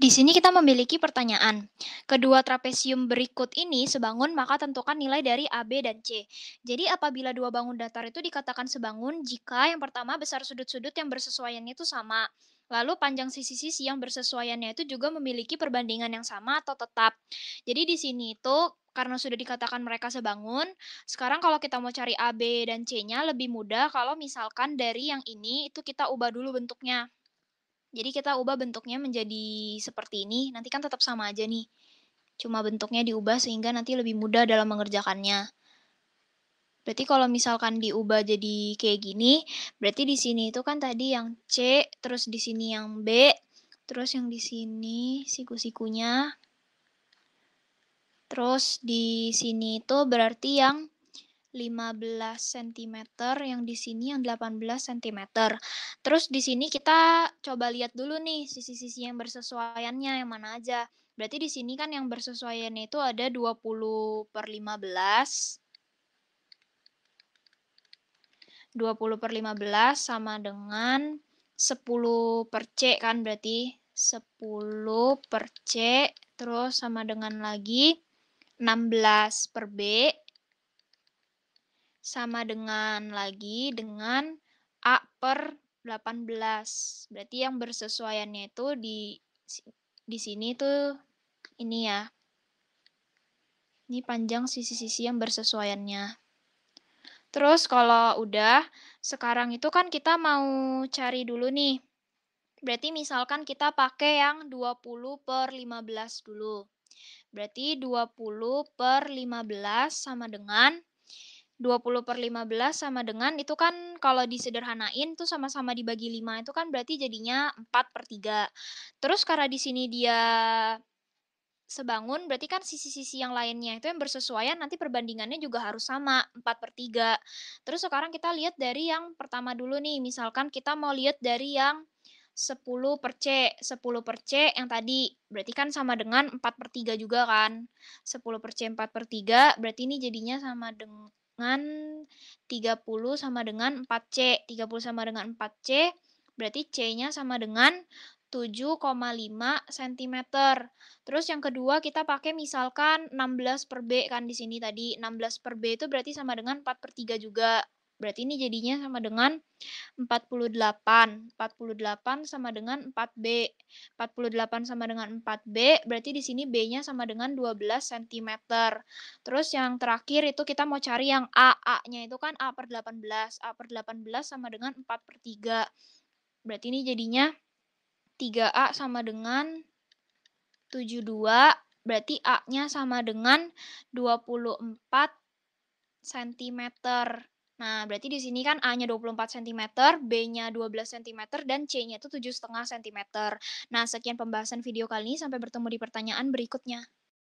Di sini kita memiliki pertanyaan. Kedua trapesium berikut ini sebangun maka tentukan nilai dari A, B, dan C. Jadi apabila dua bangun datar itu dikatakan sebangun jika yang pertama besar sudut-sudut yang bersesuaiannya itu sama. Lalu panjang sisi-sisi yang bersesuaiannya itu juga memiliki perbandingan yang sama atau tetap. Jadi di sini itu karena sudah dikatakan mereka sebangun, sekarang kalau kita mau cari A, B, dan C-nya lebih mudah kalau misalkan dari yang ini itu kita ubah dulu bentuknya. Jadi kita ubah bentuknya menjadi seperti ini, nanti kan tetap sama aja nih. Cuma bentuknya diubah sehingga nanti lebih mudah dalam mengerjakannya. Berarti kalau misalkan diubah jadi kayak gini, berarti di sini itu kan tadi yang C, terus di sini yang B, terus yang di sini siku-sikunya. Terus di sini itu berarti yang 15 cm, yang di sini yang 18 cm. Terus di sini kita coba lihat dulu nih sisi-sisi yang bersesuaiannya yang mana aja. Berarti di sini kan yang bersesuaiannya itu ada 20 per 15. 20 per 15 sama dengan 10 per C kan berarti 10 per C terus sama dengan lagi 16 per B sama dengan lagi dengan A per 18. Berarti yang bersesuaiannya itu di di sini tuh ini ya. Ini panjang sisi-sisi yang bersesuaiannya. Terus kalau udah, sekarang itu kan kita mau cari dulu nih. Berarti misalkan kita pakai yang 20 per 15 dulu. Berarti 20 per 15 sama dengan 20 per 15 sama dengan itu kan kalau disederhanain tuh sama-sama dibagi 5 itu kan berarti jadinya 4 per 3. Terus karena di sini dia sebangun berarti kan sisi-sisi yang lainnya itu yang bersesuaian nanti perbandingannya juga harus sama 4 per 3. Terus sekarang kita lihat dari yang pertama dulu nih misalkan kita mau lihat dari yang 10 per C. 10 per C yang tadi berarti kan sama dengan 4 per 3 juga kan. 10 per C 4 per 3 berarti ini jadinya sama dengan dengan 30 sama dengan 4C. 30 sama dengan 4C, berarti C-nya sama dengan 7,5 cm. Terus yang kedua kita pakai misalkan 16 per B kan di sini tadi. 16 per B itu berarti sama dengan 4 per 3 juga. Berarti ini jadinya sama dengan 48. 48 sama dengan 4B. 48 sama dengan 4B, berarti di sini B-nya sama dengan 12 cm. Terus yang terakhir itu kita mau cari yang A. A-nya itu kan A per 18. A per 18 sama dengan 4 per 3. Berarti ini jadinya 3A sama dengan 72. Berarti A-nya sama dengan 24 cm. Nah, berarti di sini kan A-nya 24 cm, B-nya 12 cm, dan C-nya itu 7,5 cm. Nah, sekian pembahasan video kali ini. Sampai bertemu di pertanyaan berikutnya.